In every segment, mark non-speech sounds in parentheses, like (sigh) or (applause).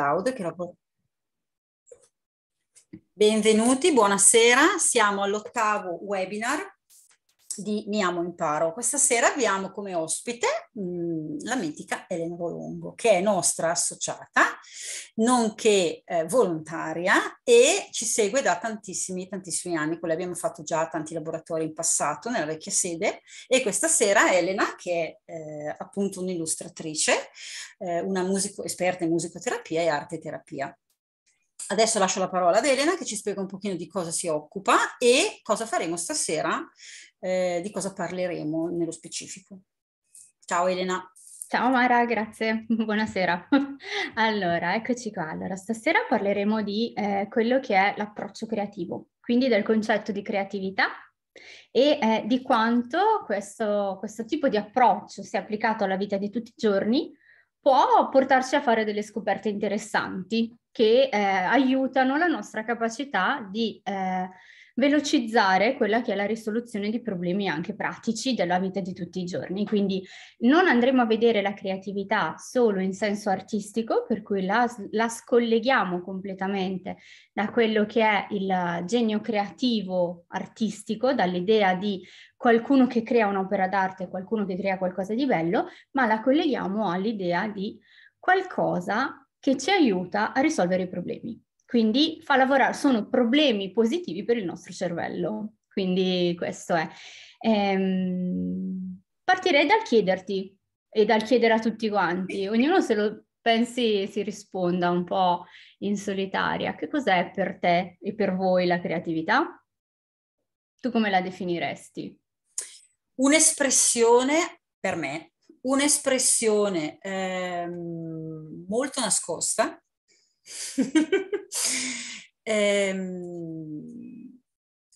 La... Benvenuti, buonasera, siamo all'ottavo webinar di Niamo Imparo. Questa sera abbiamo come ospite mh, mm, la mitica Elena Volongo, che è nostra associata, nonché eh, volontaria e ci segue da tantissimi, tantissimi anni. Con lei abbiamo fatto già tanti laboratori in passato nella vecchia sede e questa sera Elena, che è eh, appunto un'illustratrice, eh, una musico, esperta in musicoterapia e arte terapia. Adesso lascio la parola ad Elena che ci spiega un pochino di cosa si occupa e cosa faremo stasera eh, di cosa parleremo nello specifico. Ciao Elena. Ciao Mara, grazie, (laughs) buonasera. (laughs) Allora, eccoci qua. Allora, stasera parleremo di eh, quello che è l'approccio creativo, quindi del concetto di creatività e eh, di quanto questo, questo tipo di approccio, se applicato alla vita di tutti i giorni, può portarci a fare delle scoperte interessanti che eh, aiutano la nostra capacità di eh, velocizzare quella che è la risoluzione di problemi anche pratici della vita di tutti i giorni. Quindi non andremo a vedere la creatività solo in senso artistico, per cui la, la scolleghiamo completamente da quello che è il genio creativo artistico, dall'idea di qualcuno che crea un'opera d'arte, qualcuno che crea qualcosa di bello, ma la colleghiamo all'idea di qualcosa che ci aiuta a risolvere i problemi. Quindi fa lavorare, sono problemi positivi per il nostro cervello. Quindi questo è. Ehm, partirei dal chiederti e dal chiedere a tutti quanti, ognuno se lo pensi si risponda un po' in solitaria, che cos'è per te e per voi la creatività? Tu come la definiresti? Un'espressione per me, un'espressione ehm, molto nascosta, (laughs) ehm,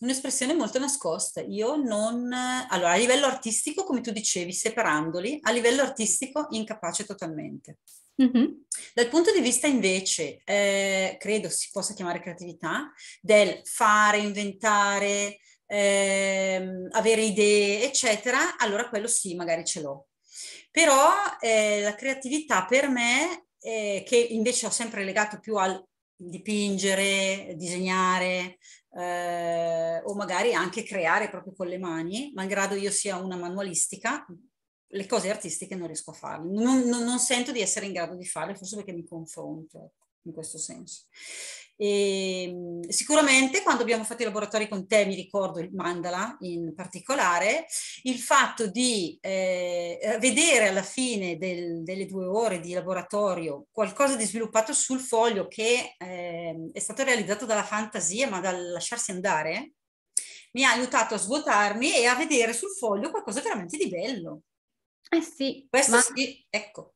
un'espressione molto nascosta. Io non... Allora, a livello artistico, come tu dicevi, separandoli, a livello artistico incapace totalmente. Mm-hmm. Dal punto di vista invece, eh, credo si possa chiamare creatività, del fare, inventare, ehm, avere idee, eccetera, allora quello sì, magari ce l'ho. Però eh, la creatività per me eh, che invece ho sempre legato più al dipingere, disegnare eh, o magari anche creare proprio con le mani, malgrado io sia una manualistica, le cose artistiche non riesco a farle, non, non, non sento di essere in grado di farle, forse perché mi confronto ecco, in questo senso. E, ehm, sicuramente quando abbiamo fatto i laboratori con te, mi ricordo il mandala in particolare, il fatto di eh, eh vedere alla fine del, delle due ore di laboratorio qualcosa di sviluppato sul foglio che eh, è stato realizzato dalla fantasia ma dal lasciarsi andare, mi ha aiutato a svuotarmi e a vedere sul foglio qualcosa veramente di bello. Eh sì, Questo ma... sì, ecco.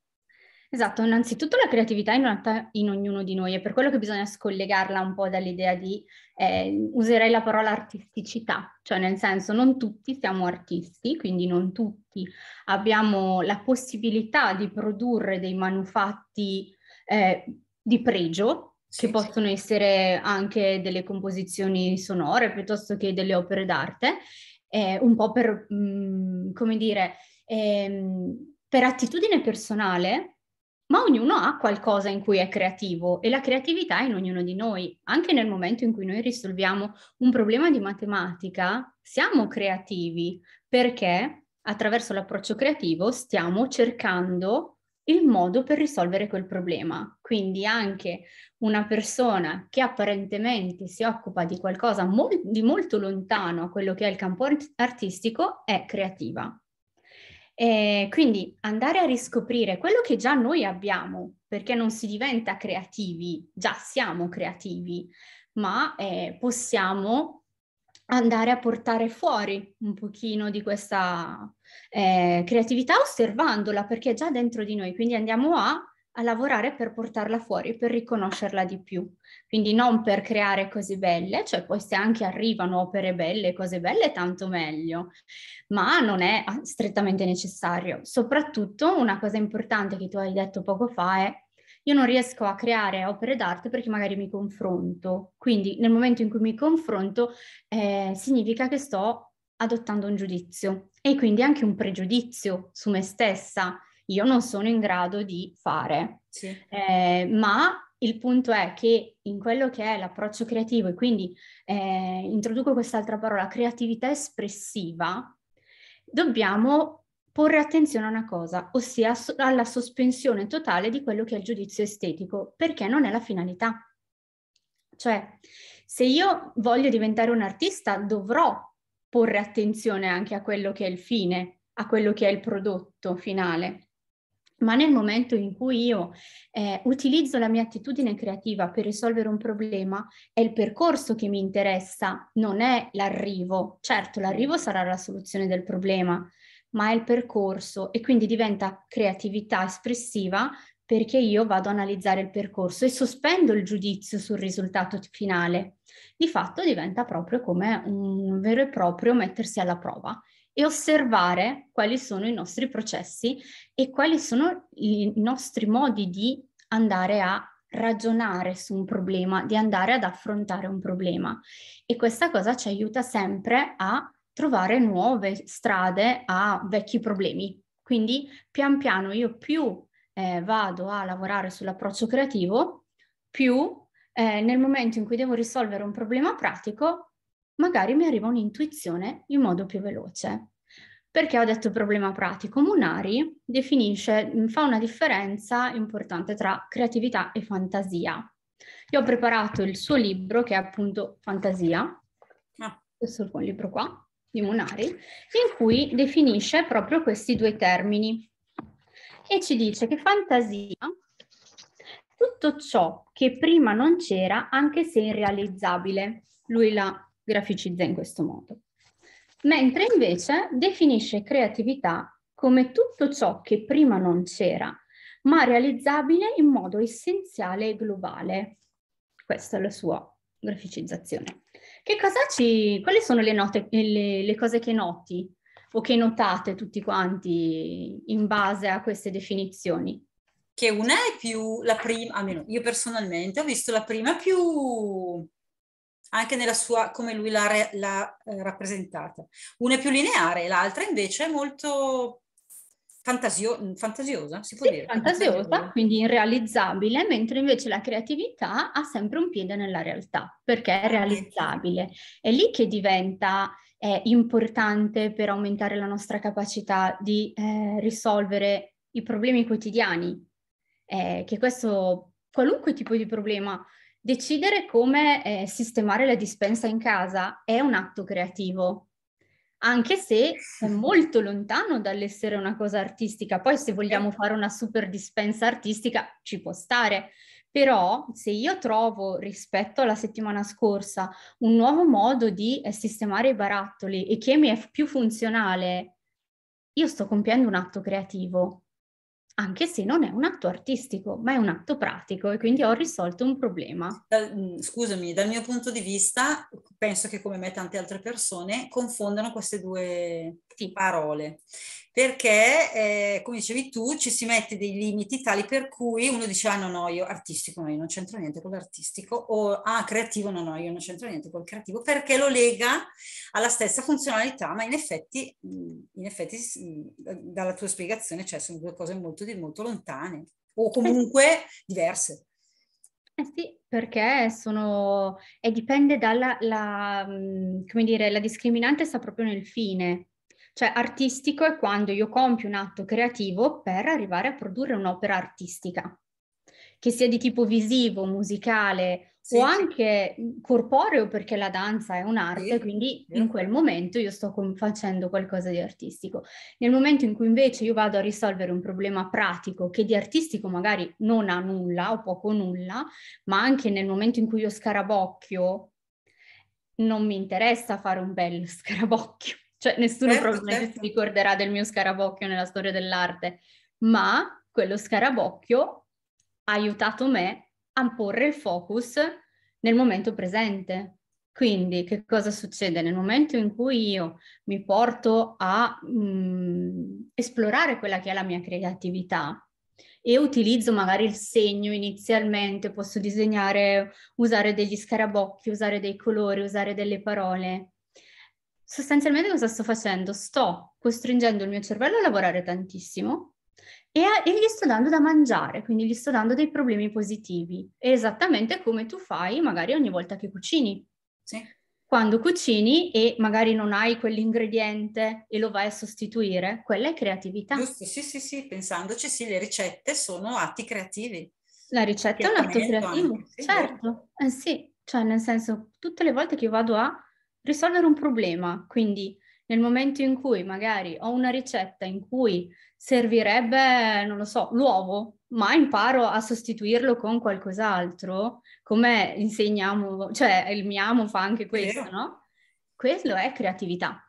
Esatto, innanzitutto la creatività è nata in ognuno di noi, è per quello che bisogna scollegarla un po' dall'idea di, eh, userei la parola artisticità, cioè nel senso non tutti siamo artisti, quindi non tutti abbiamo la possibilità di produrre dei manufatti eh, di pregio, che possono essere anche delle composizioni sonore piuttosto che delle opere d'arte, eh, un po' per, mh, mm, come dire, ehm, per attitudine personale ma ognuno ha qualcosa in cui è creativo e la creatività è in ognuno di noi. Anche nel momento in cui noi risolviamo un problema di matematica, siamo creativi perché attraverso l'approccio creativo stiamo cercando il modo per risolvere quel problema. Quindi anche una persona che apparentemente si occupa di qualcosa mol- di molto lontano a quello che è il campo art- artistico è creativa. Eh, quindi andare a riscoprire quello che già noi abbiamo, perché non si diventa creativi, già siamo creativi, ma eh, possiamo andare a portare fuori un pochino di questa eh, creatività osservandola perché è già dentro di noi, quindi andiamo a a lavorare per portarla fuori, per riconoscerla di più. Quindi non per creare cose belle, cioè poi se anche arrivano opere belle, cose belle, tanto meglio, ma non è ah, strettamente necessario. Soprattutto una cosa importante che tu hai detto poco fa è io non riesco a creare opere d'arte perché magari mi confronto. Quindi nel momento in cui mi confronto eh, significa che sto adottando un giudizio e quindi anche un pregiudizio su me stessa io non sono in grado di fare. Sì. Eh, ma il punto è che in quello che è l'approccio creativo, e quindi eh, introduco quest'altra parola, creatività espressiva, dobbiamo porre attenzione a una cosa, ossia alla sospensione totale di quello che è il giudizio estetico, perché non è la finalità. Cioè, se io voglio diventare un artista, dovrò porre attenzione anche a quello che è il fine, a quello che è il prodotto finale. Ma nel momento in cui io eh, utilizzo la mia attitudine creativa per risolvere un problema, è il percorso che mi interessa, non è l'arrivo. Certo, l'arrivo mm. sarà la soluzione del problema, ma è il percorso e quindi diventa creatività espressiva perché io vado ad analizzare il percorso e sospendo il giudizio sul risultato finale. Di fatto diventa proprio come un vero e proprio mettersi alla prova e osservare quali sono i nostri processi e quali sono i nostri modi di andare a ragionare su un problema, di andare ad affrontare un problema. E questa cosa ci aiuta sempre a trovare nuove strade a vecchi problemi. Quindi pian piano io più eh, vado a lavorare sull'approccio creativo, più eh, nel momento in cui devo risolvere un problema pratico magari mi arriva un'intuizione in modo più veloce. Perché ho detto problema pratico? Munari definisce, mm, fa una differenza importante tra creatività e fantasia. Io ho preparato il suo libro che è appunto Fantasia, ah. questo è un libro qua, di Munari, in cui definisce proprio questi due termini e ci dice che fantasia tutto ciò che prima non c'era anche se irrealizzabile. Lui la graficizza in questo modo. Mentre invece definisce creatività come tutto ciò che prima non c'era, ma realizzabile in modo essenziale e globale. Questa è la sua graficizzazione. Che cosa ci, quali sono le, note, le, le cose che noti o che notate tutti quanti in base a queste definizioni? Che una è più la prima, almeno io personalmente ho visto la prima più anche nella sua, come lui l'ha, re, l'ha eh, rappresentata. Una è più lineare, l'altra invece è molto fantasio- fantasiosa, si può sì, dire. Fantasiosa, fantasiosa, quindi irrealizzabile, mentre invece la creatività ha sempre un piede nella realtà, perché è realizzabile. È lì che diventa eh, importante per aumentare la nostra capacità di eh, risolvere i problemi quotidiani, eh, che questo, qualunque tipo di problema, Decidere come eh, sistemare la dispensa in casa è un atto creativo, anche se è molto lontano dall'essere una cosa artistica. Poi se vogliamo certo. fare una super dispensa artistica ci può stare, però se io trovo rispetto alla settimana scorsa un nuovo modo di eh, sistemare i barattoli e che mi è più funzionale, io sto compiendo un atto creativo anche se non è un atto artistico, ma è un atto pratico e quindi ho risolto un problema. Da, mm, scusami, dal mio punto di vista, penso che come me tante altre persone confondano queste due sì. parole, perché eh, come dicevi tu ci si mette dei limiti tali per cui uno dice ah no no io artistico no io non c'entro niente con l'artistico o ah creativo no no io non c'entro niente col creativo perché lo lega alla stessa funzionalità ma in effetti, in effetti dalla tua spiegazione cioè sono due cose molto, molto lontane o eh comunque diverse. Eh sì, perché sono, e dipende dalla, la, mhmm, come dire, la discriminante sta proprio nel fine. Cioè artistico è quando io compio un atto creativo per arrivare a produrre un'opera artistica, che sia di tipo visivo, musicale sì, o anche mhmm, corporeo perché la danza è un'arte, sì, quindi sì. in quel momento io sto com- facendo qualcosa di artistico. Nel momento in cui invece io vado a risolvere un problema pratico che di artistico magari non ha nulla o poco nulla, ma anche nel momento in cui io scarabocchio, non mi interessa fare un bel (laughs) scarabocchio, cioè nessuno certo, probabilmente certo. si ricorderà del mio scarabocchio nella storia dell'arte, ma quello scarabocchio ha aiutato me a porre il focus nel momento presente. Quindi che cosa succede? Nel momento in cui io mi porto a mh, mm, esplorare quella che è la mia creatività e utilizzo magari il segno inizialmente, posso disegnare, usare degli scarabocchi, usare dei colori, usare delle parole. Sostanzialmente cosa sto facendo? Sto costringendo il mio cervello a lavorare tantissimo e, a, e, gli sto dando da mangiare, quindi gli sto dando dei problemi positivi, esattamente come tu fai magari ogni volta che cucini. Sì. Quando cucini e magari non hai quell'ingrediente e lo vai a sostituire, quella è creatività. Giusto, sì, sì, sì, pensandoci, sì, le ricette sono atti creativi. La ricetta è un atto creativo, anche, certo, eh, sì, cioè nel senso tutte le volte che vado a risolvere un problema, quindi nel momento in cui magari ho una ricetta in cui servirebbe, non lo so, l'uovo, ma imparo a sostituirlo con qualcos'altro, come insegniamo, cioè il mio amo fa anche questo, yeah. no? Quello è creatività.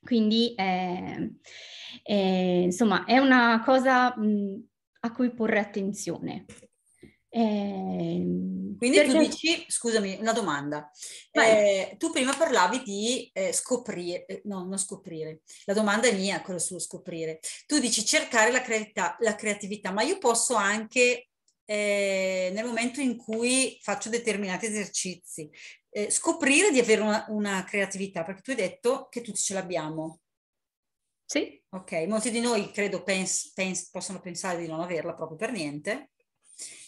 Quindi, eh, eh, insomma, è una cosa mh, a cui porre attenzione. Ehm, Quindi perché... tu dici, scusami, una domanda. Eh, tu prima parlavi di eh, scoprire, eh, no, non scoprire. La domanda è mia, quella sullo scoprire. Tu dici cercare la, creatività, la creatività ma io posso anche, eh, nel momento in cui faccio determinati esercizi, eh, scoprire di avere una, una creatività, perché tu hai detto che tutti ce l'abbiamo. Sì. Ok, molti di noi credo pens, pens, possono pensare di non averla proprio per niente,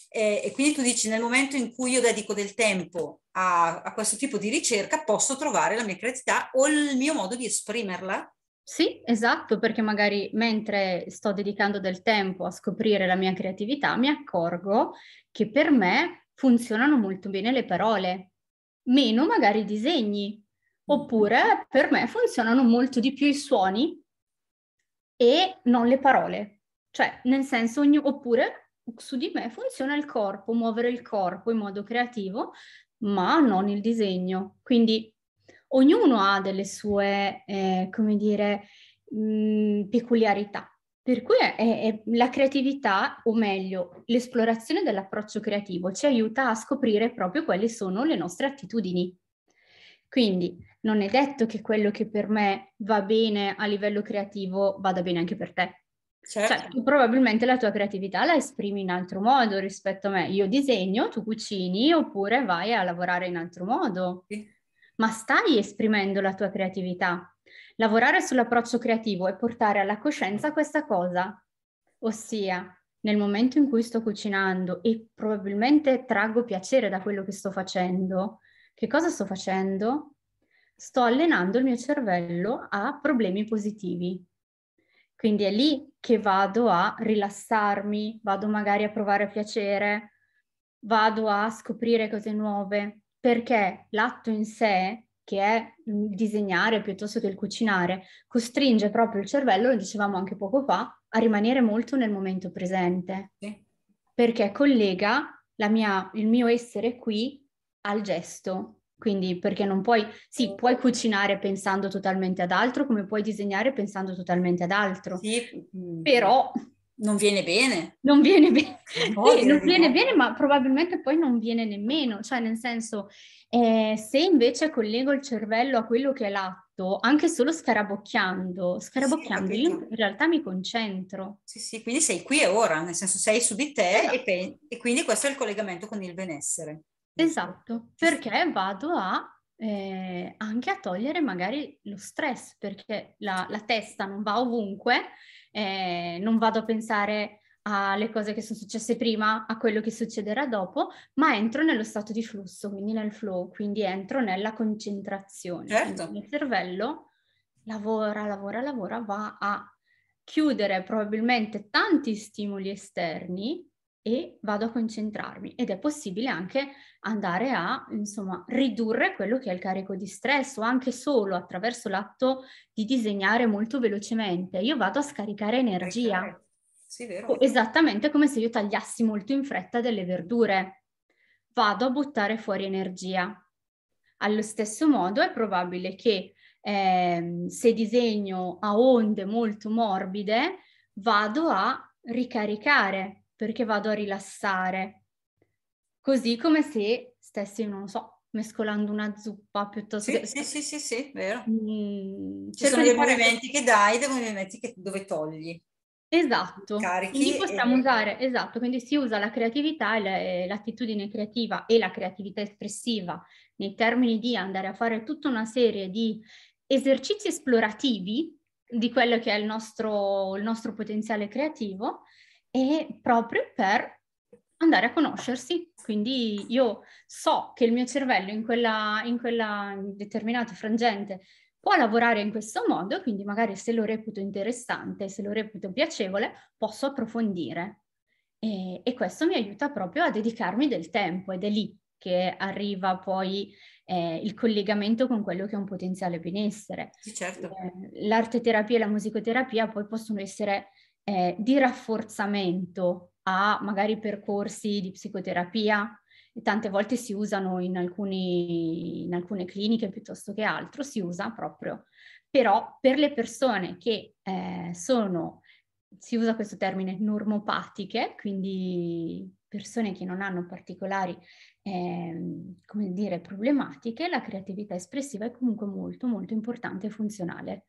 eh, e quindi tu dici nel momento in cui io dedico del tempo a, a, questo tipo di ricerca posso trovare la mia creatività o il mio modo di esprimerla. Sì, esatto, perché magari mentre sto dedicando del tempo a scoprire la mia creatività mi accorgo che per me funzionano molto bene le parole, meno magari i disegni, oppure per me funzionano molto di più i suoni e non le parole. Cioè, nel senso, ogni... oppure su di me funziona il corpo, muovere il corpo in modo creativo, ma non il disegno. Quindi ognuno ha delle sue, eh, come dire, mh, mm, peculiarità. Per cui è, è, la creatività, o meglio, l'esplorazione dell'approccio creativo ci aiuta a scoprire proprio quali sono le nostre attitudini. Quindi non è detto che quello che per me va bene a livello creativo vada bene anche per te. Cioè, certo. Cioè, tu probabilmente la tua creatività la esprimi in altro modo rispetto a me. Io disegno, tu cucini oppure vai a lavorare in altro modo. Sì. Ma stai esprimendo la tua creatività. Lavorare sull'approccio creativo è portare alla coscienza questa cosa. Ossia, nel momento in cui sto cucinando e probabilmente traggo piacere da quello che sto facendo, che cosa sto facendo? Sto allenando il mio cervello a problemi positivi quindi è lì che vado a rilassarmi, vado magari a provare piacere, vado a scoprire cose nuove, perché l'atto in sé, che è il disegnare piuttosto che il cucinare, costringe proprio il cervello, lo dicevamo anche poco fa, a rimanere molto nel momento presente, sì. perché collega mia, il mio essere qui al gesto, quindi perché non puoi, sì, puoi cucinare pensando totalmente ad altro, come puoi disegnare pensando totalmente ad altro. Sì. Mm, Però mm, non viene bene. Non viene bene. (laughs) Non, sì, non viene bene, ma probabilmente poi non viene nemmeno. Cioè, nel senso, eh, se invece collego il cervello a quello che è l'atto, anche solo scarabocchiando, scarabocchiando, sì, io in realtà mi concentro. Sì, sì, quindi sei qui e ora, nel senso sei su di te esatto. e, pe- e quindi questo è il collegamento con il benessere. Esatto, perché vado a eh, anche a togliere magari lo stress, perché la, la testa non va ovunque, eh, non vado a pensare alle cose che sono successe prima, a quello che succederà dopo, ma entro nello stato di flusso, quindi nel flow, quindi entro nella concentrazione. Certo. Quindi il mio cervello lavora, lavora, lavora, va a chiudere probabilmente tanti stimoli esterni e vado a concentrarmi ed è possibile anche andare a insomma ridurre quello che è il carico di stress o anche solo attraverso l'atto di disegnare molto velocemente io vado a scaricare energia sì, vero. esattamente come se io tagliassi molto in fretta delle verdure vado a buttare fuori energia allo stesso modo è probabile che eh, se disegno a onde molto morbide vado a ricaricare perché vado a rilassare. Così come se stessi, non so, mescolando una zuppa piuttosto che... Sì, sì, sì, sì, vero. Mm, Ci sono dei movimenti che dai, e dei movimenti che, dove togli. Esatto. quindi possiamo e... usare, esatto, quindi si usa la creatività l'attitudine creativa e la creatività espressiva nei termini di andare a fare tutta una serie di esercizi esplorativi di quello che è il nostro, il nostro potenziale creativo e proprio per andare a conoscersi. Quindi io so che il mio cervello in quella, in quella determinata frangente può lavorare in questo modo, quindi magari se lo reputo interessante, se lo reputo piacevole, posso approfondire. E, e questo mi aiuta proprio a dedicarmi del tempo ed è lì che arriva poi eh, il collegamento con quello che è un potenziale benessere. Sì, certo. Eh, l'arte terapia e la musicoterapia poi possono essere eh, di rafforzamento a magari percorsi di psicoterapia, tante volte si usano in, alcuni, in, alcune cliniche piuttosto che altro, si usa proprio, però per le persone che eh, sono, si usa questo termine, normopatiche, quindi persone che non hanno particolari, eh, come dire, problematiche, la creatività espressiva è comunque molto, molto importante e funzionale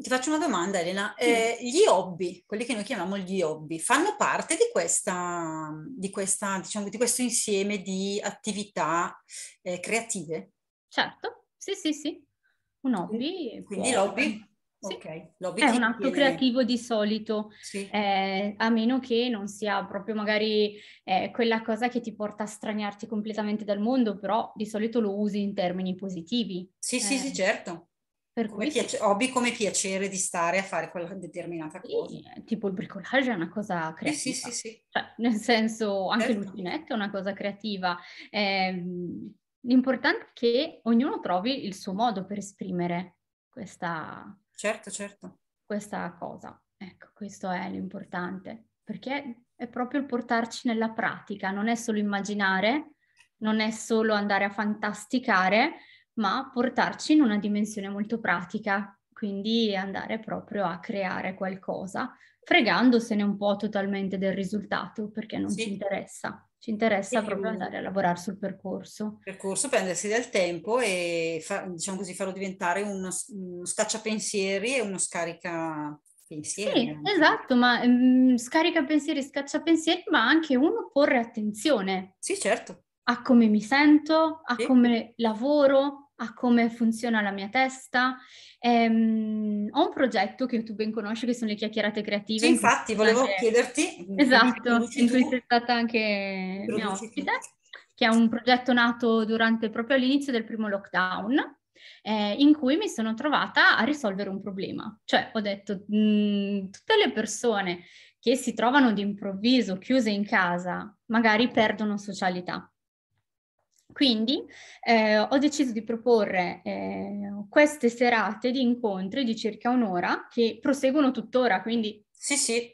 ti faccio una domanda Elena, eh, gli hobby, quelli che noi chiamiamo gli hobby, fanno parte di, questa, di, questa, diciamo, di questo insieme di attività eh, creative? Certo, sì sì sì, un hobby. Quindi può... l'hobby? Sì. Okay. L'hobby è un atto viene... creativo di solito, sì. eh, a meno che non sia proprio magari eh, quella cosa che ti porta a straniarti completamente dal mondo, però di solito lo usi in termini positivi. Sì, eh. sì, sì, eh. certo. Per come questo... piace, hobby come piacere di stare a fare quella determinata cosa. Sì, tipo il bricolage è una cosa creativa. Eh sì, sì, sì. Cioè, nel senso, anche certo. l'uncinetto è una cosa creativa. Eh, l'importante è che ognuno trovi il suo modo per esprimere questa, certo, certo. questa cosa. Ecco, questo è l'importante, perché è proprio il portarci nella pratica, non è solo immaginare, non è solo andare a fantasticare, ma portarci in una dimensione molto pratica, quindi andare proprio a creare qualcosa, fregandosene un po' totalmente del risultato, perché non sì. ci interessa. Ci interessa sì. proprio andare a lavorare sul percorso. Percorso, prendersi del tempo e fa, diciamo così, farlo diventare uno, uno scacciapensieri e uno scarica pensieri. Sì, esatto, ma mh, mhmm, scarica pensieri, scaccia pensieri, ma anche uno porre attenzione. Sì, certo. A come mi sento, a sì. come lavoro, a come funziona la mia testa. Ehm, ho un progetto che tu ben conosci, che sono le chiacchierate creative. Sì, infatti, volevo che... chiederti. Esatto, (laughs) in cui esatto, sei stata anche mia ospite, che è un progetto nato durante proprio all'inizio del primo lockdown. Eh, in cui mi sono trovata a risolvere un problema. Cioè, ho detto, mh, mm, tutte le persone che si trovano d'improvviso chiuse in casa, magari perdono socialità. Quindi eh, ho deciso di proporre eh, queste serate di incontri di circa un'ora che proseguono tuttora, quindi sì, sì.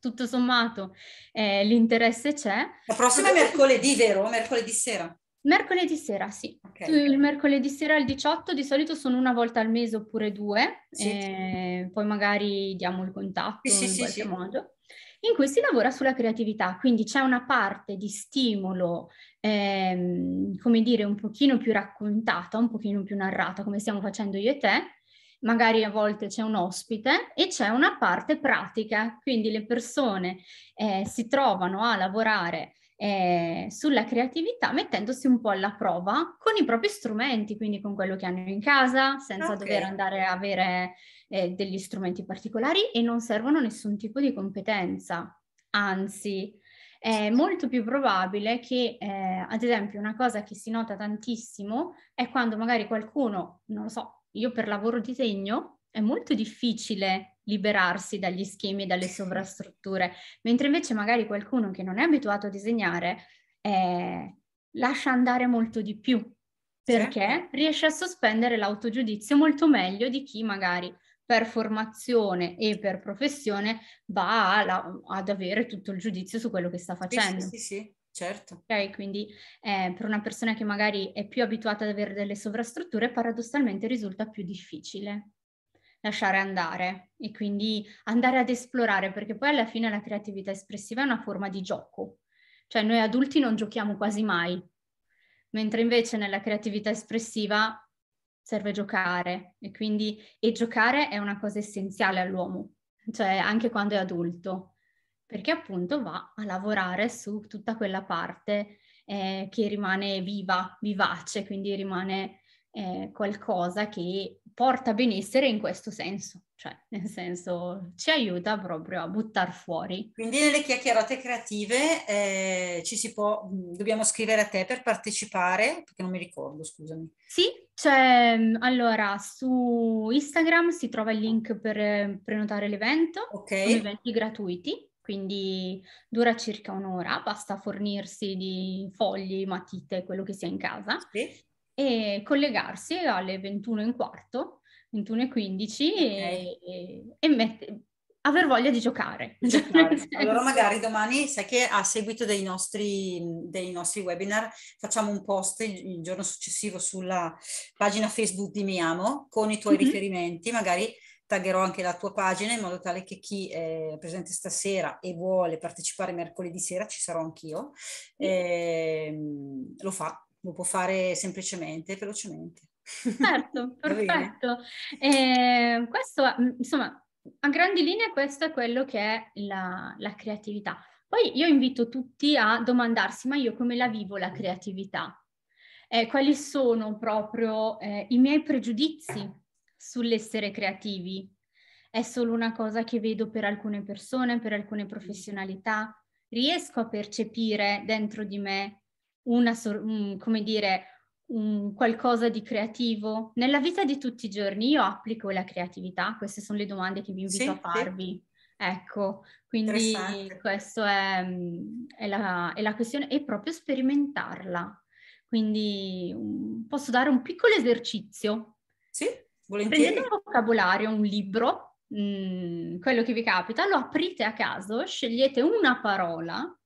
tutto sommato eh, l'interesse c'è. La prossima è mercoledì, vero? Mercoledì sera. Mercoledì sera, sì. Okay. Il mercoledì sera al 18 di solito sono una volta al mese oppure due, sì, sì. Eh, poi magari diamo il contatto sì, in qualche modo in cui si lavora sulla creatività, quindi c'è una parte di stimolo, ehm, come dire, un pochino più raccontata, un pochino più narrata, come stiamo facendo io e te, magari a volte c'è un ospite e c'è una parte pratica, quindi le persone eh, si trovano a lavorare eh, sulla creatività mettendosi un po' alla prova con i propri strumenti, quindi con quello che hanno in casa, senza ah, okay. dover andare a avere eh, degli strumenti particolari e non servono nessun tipo di competenza. Anzi, è molto più probabile che, eh, ad esempio, una cosa che si nota tantissimo è quando magari qualcuno, non lo so, io per lavoro disegno, è molto difficile liberarsi dagli schemi e dalle sovrastrutture, mentre invece magari qualcuno che non è abituato a disegnare eh, lascia andare molto di più perché sì. riesce a sospendere l'autogiudizio molto meglio di chi magari per formazione e per professione va alla, ad avere tutto il giudizio su quello che sta facendo. Sì, sì, sì, certo. Okay, quindi eh, per una persona che magari è più abituata ad avere delle sovrastrutture, paradossalmente risulta più difficile lasciare andare e quindi andare ad esplorare, perché poi alla fine la creatività espressiva è una forma di gioco. Cioè noi adulti non giochiamo quasi mai, mentre invece nella creatività espressiva serve giocare e quindi e giocare è una cosa essenziale all'uomo, cioè anche quando è adulto, perché appunto va a lavorare su tutta quella parte eh, che rimane viva, vivace, quindi rimane eh, qualcosa che porta benessere in questo senso, cioè nel senso ci aiuta proprio a buttare fuori. Quindi nelle chiacchierate creative eh, ci si può, mm, dobbiamo scrivere a te per partecipare, perché non mi ricordo, scusami. Sì, cioè, allora su Instagram si trova il link per prenotare l'evento, okay. sono eventi gratuiti. Quindi dura circa un'ora, basta fornirsi di fogli, matite, quello che sia in casa. Sì e collegarsi alle 21 e un quarto, 21 e 15 okay. e, e mette, aver voglia di giocare. (laughs) giocare. Allora magari domani, sai che a seguito dei nostri, dei nostri webinar facciamo un post il, il giorno successivo sulla pagina Facebook di Miamo con i tuoi mm-hmm. riferimenti, magari taggerò anche la tua pagina in modo tale che chi è presente stasera e vuole partecipare mercoledì sera, ci sarò anch'io, mm eh, lo fa lo può fare semplicemente e velocemente. Certo, (laughs) perfetto. Eh, questo, mm, insomma, a grandi linee questo è quello che è la, la creatività. Poi io invito tutti a domandarsi, ma io come la vivo la creatività? Eh, quali sono proprio eh, i miei pregiudizi sull'essere creativi? È solo una cosa che vedo per alcune persone, per alcune mm. professionalità? Riesco a percepire dentro di me una, mm, come dire, un qualcosa di creativo? Nella vita di tutti i giorni io applico la creatività? Queste sono le domande che vi invito sì, a farvi. Sì. Ecco, quindi questa è, mm, è, la, è la questione, è proprio sperimentarla. Quindi mm, posso dare un piccolo esercizio. Sì, volentieri. Prendete un vocabolario, un libro, mh, quello che vi capita, lo aprite a caso, scegliete una parola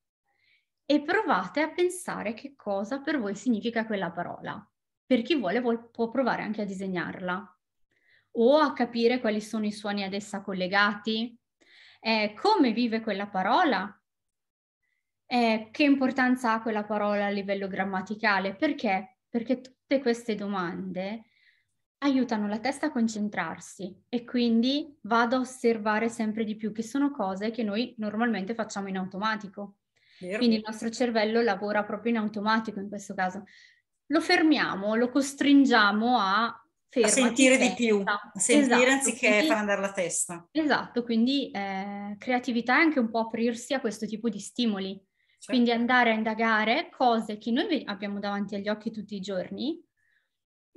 e provate a pensare che cosa per voi significa quella parola. Per chi vuole può provare anche a disegnarla o a capire quali sono i suoni ad essa collegati, eh, come vive quella parola, eh, che importanza ha quella parola a livello grammaticale, perché? Perché tutte queste domande aiutano la testa a concentrarsi e quindi vado a osservare sempre di più, che sono cose che noi normalmente facciamo in automatico. Vero. Quindi il nostro cervello lavora proprio in automatico in questo caso. Lo fermiamo, lo costringiamo a a sentire di più, a sentire esatto, anziché quindi, far andare la testa. Esatto, quindi eh, creatività è anche un po' aprirsi a questo tipo di stimoli, certo. quindi andare a indagare cose che noi abbiamo davanti agli occhi tutti i giorni,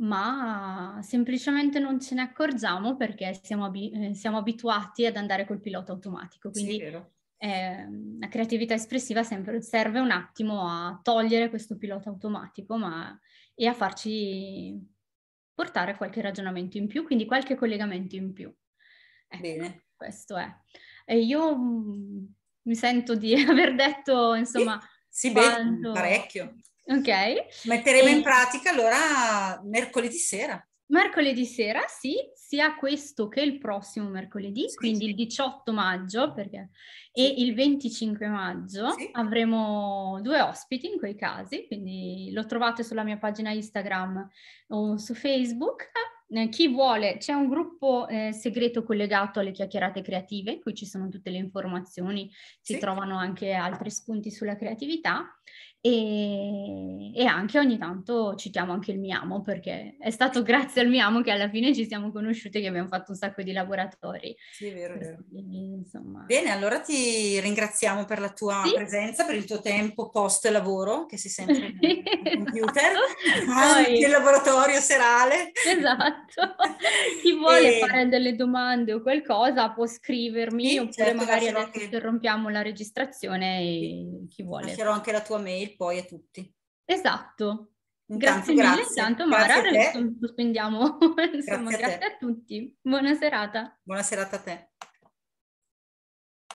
ma semplicemente non ce ne accorgiamo perché siamo, ab- eh, siamo abituati ad andare col pilota automatico. Quindi sì, eh, la creatività espressiva sempre, serve un attimo a togliere questo pilota automatico ma, e a farci portare qualche ragionamento in più, quindi qualche collegamento in più. Ecco, Bene. Questo è. E io mm, mi sento di (laughs) aver detto, insomma... Sì, sì quanto... beh, parecchio. Ok. Metteremo e... in pratica allora mercoledì sera. Mercoledì sera, sì, sia questo che il prossimo mercoledì, sì, quindi sì. il 18 maggio perché, sì. e il 25 maggio avremo due ospiti in quei casi, quindi lo trovate sulla mia pagina Instagram o su Facebook eh, chi vuole, c'è un gruppo eh, segreto collegato alle chiacchierate creative, qui ci sono tutte le informazioni, si sì. trovano anche altri spunti sulla creatività e, e, anche ogni tanto citiamo anche il Miamo perché è stato (laughs) grazie al Miamo che alla fine ci siamo conosciute e che abbiamo fatto un sacco di laboratori. Sì, è vero, è vero. Insomma. Bene, allora ti ringraziamo per la tua sì? presenza, per il tuo tempo post lavoro che si sente in computer, esatto. anche il laboratorio serale. Esatto esatto. (laughs) Chi vuole e... fare delle domande o qualcosa può scrivermi sì, oppure certo, magari adesso anche... interrompiamo la registrazione e chi vuole. Lascerò anche la tua mail poi a tutti. Esatto. Intanto, grazie, grazie mille, intanto Mara, lo sospendiamo. (laughs) Insomma, a, grazie a tutti. Buona serata. Buona serata a te.